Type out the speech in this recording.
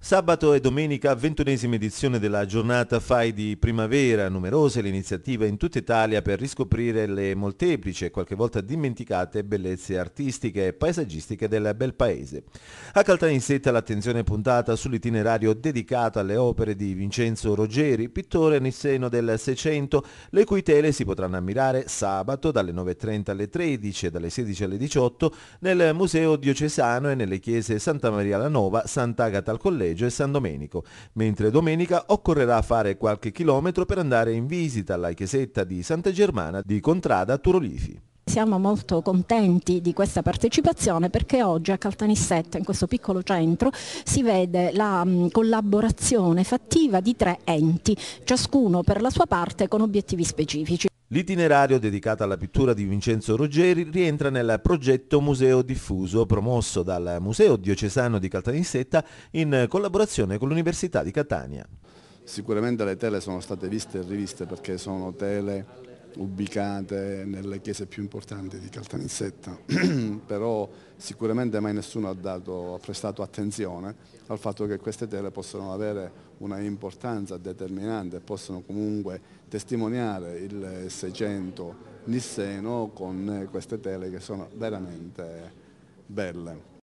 Sabato e domenica, ventunesima edizione della giornata FAI di primavera, numerose le iniziative in tutta Italia per riscoprire le molteplici e qualche volta dimenticate bellezze artistiche e paesaggistiche del bel paese. A Caltanissetta l'attenzione è puntata sull'itinerario dedicato alle opere di Vincenzo Rogeri, pittore nel seno del Seicento, le cui tele si potranno ammirare sabato dalle 9.30 alle 13 e dalle 16 alle 18 nel Museo Diocesano e nelle chiese Santa Maria la Nova, Sant'Agata al Collegio Viareggio e San Domenico, mentre domenica occorrerà fare qualche chilometro per andare in visita alla chiesetta di Santa Germana di Contrada Turolifi. Siamo molto contenti di questa partecipazione perché oggi a Caltanissetta, in questo piccolo centro, si vede la mm, collaborazione fattiva di tre enti, ciascuno per la sua parte con obiettivi specifici. L'itinerario dedicato alla pittura di Vincenzo Ruggeri rientra nel progetto Museo Diffuso promosso dal Museo Diocesano di Caltanissetta in collaborazione con l'Università di Catania. Sicuramente le tele sono state viste e riviste perché sono tele ubicate nelle chiese più importanti di Caltanissetta, però sicuramente mai nessuno ha, dato, ha, prestato attenzione al fatto che queste terre possono avere una importanza determinante, possono comunque testimoniare il Seicento nisseno con queste tele che sono veramente belle.